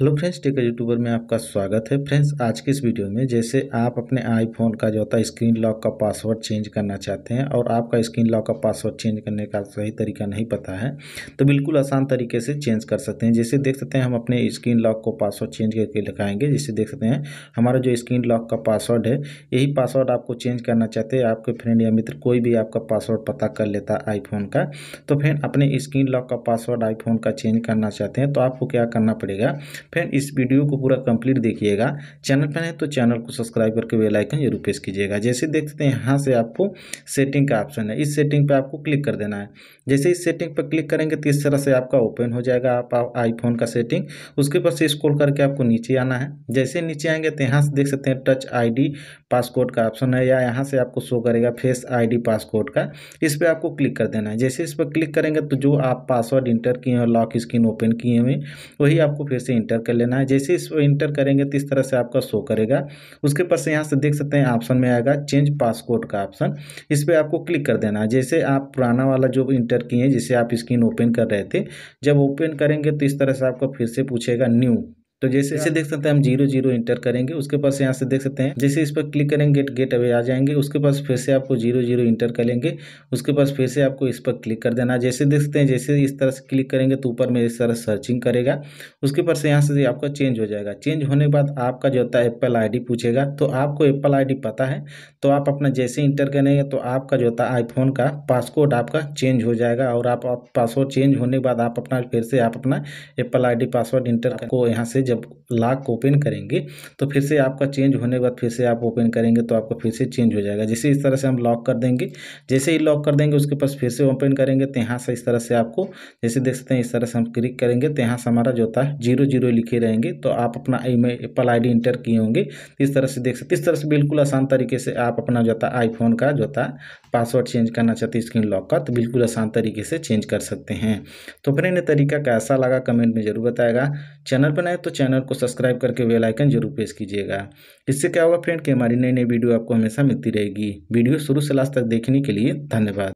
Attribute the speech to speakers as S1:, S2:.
S1: Hello friends tech YouTuber में आपका स्वागत है फ्रेंड्स आज के इस वीडियो में जैसे आप अपने आईफोन का जो होता है स्क्रीन लॉक का पासवर्ड चेंज करना चाहते हैं और आपका स्क्रीन लॉक का पासवर्ड चेंज करने का सही तरीका नहीं पता है तो बिल्कुल आसान तरीके से चेंज कर सकते हैं जैसे देख सकते हैं हम अपने स्क्रीन लॉक को पासवर्ड चेंज करके लिखाएंगे जैसे देख सकते हैं हमारा जो स्क्रीन लॉक का पासवर्ड है यही पासवर्ड आपको चेंज करना चाहते हैं आपके फ्रेंड या मित्र कोई भी आपका पासवर्ड पता कर लेता है आईफोन का तो फ्रेंड अपने स्क्रीन लॉक का पासवर्ड आईफोन का चेंज करना चाहते हैं तो आपको क्या करना पड़ेगा फ्रेंड इस वीडियो को पूरा कंप्लीट देखिएगा चैनल पर है तो चैनल को सब्सक्राइब करके बेल आइकन जरूर प्रेस कीजिएगा जैसे देखते हैं यहाँ से आपको सेटिंग का ऑप्शन है इस सेटिंग पर आपको क्लिक कर देना है जैसे इस सेटिंग पर क्लिक करेंगे तो इस तरह से आपका ओपन हो जाएगा आप आईफोन का सेटिंग उसके ऊपर से स्क्रोल करके आपको नीचे आना है जैसे नीचे आएंगे तो यहाँ से देख सकते हैं टच आई पासकोड का ऑप्शन है या यहाँ से आपको शो करेगा फेस आई पासकोड का इस पर आपको क्लिक कर देना है जैसे इस पर क्लिक करेंगे तो जो आप पासवर्ड इंटर किए हैं लॉक स्क्रीन ओपन किए हुए वही आपको फिर से इंटर इंटर कर लेना है जैसे इसको इंटर करेंगे तो इस तरह से आपका शो करेगा उसके पास से यहाँ से देख सकते हैं ऑप्शन में आएगा चेंज पासपोर्ट का ऑप्शन इस पर आपको क्लिक कर देना है जैसे आप पुराना वाला जो इंटर किए जिसे आप स्क्रीन ओपन कर रहे थे जब ओपन करेंगे तो इस तरह से आपको फिर से पूछेगा न्यू तो जैसे इसे हाँ। देख सकते हैं हम जीरो जीरो इंटर करेंगे उसके पास यहाँ से देख सकते हैं जैसे इस पर क्लिक करेंगे गेट गेट अवे आ जाएंगे उसके पास फिर से आपको जीरो जीरो इंटर करेंगे उसके पास फिर से आपको इस पर क्लिक कर देना जैसे देख सकते हैं जैसे इस तरह से क्लिक करेंगे तो ऊपर में इस तरह सर्चिंग करेगा उसके पास यहाँ से आपका चेंज हो जाएगा चेंज होने के बाद आपका जो होता है एप्पल आई पूछेगा तो आपको एप्पल आई पता है तो आप अपना जैसे इंटर करेंगे तो आपका जो होता है आईफोन का पासवर्ड आपका चेंज हो जाएगा और आप पासवर्ड चेंज होने के बाद आप अपना फिर से आप अपना एप्पल आई पासवर्ड इंटर को यहाँ से जब लॉक को ओपन करेंगे तो फिर से आपका चेंज होने के बाद फिर से आप ओपन करेंगे तो आपका फिर से चेंज हो जाएगा जैसे इस तरह से हम लॉक कर देंगे जैसे ही लॉक कर देंगे उसके पास फिर से ओपन करेंगे तो यहाँ से इस तरह से आपको जैसे देख सकते हैं इस तरह से हम क्लिक करेंगे तो यहाँ से हमारा जो होता है जीरो जीरो लिखे रहेंगे तो आप अपना ई एप्पल आई इंटर किए होंगे इस तरह से देख सकते इस तरह से बिल्कुल आसान तरीके से आप अपना जो होता आईफोन का जो होता पासवर्ड चेंज करना चाहते हैं स्क्रीन लॉक का तो बिल्कुल आसान तरीके से चेंज कर सकते हैं तो फ्रेंड ये तरीका कैसा लगा कमेंट में जरूर बताएगा चैनल पर नए तो चैनल को सब्सक्राइब करके वेल आइकन जरूर प्रेस कीजिएगा इससे क्या होगा फ्रेंड कि हमारी नई नई वीडियो आपको हमेशा मिलती रहेगी वीडियो शुरू से लास्ट तक देखने के लिए धन्यवाद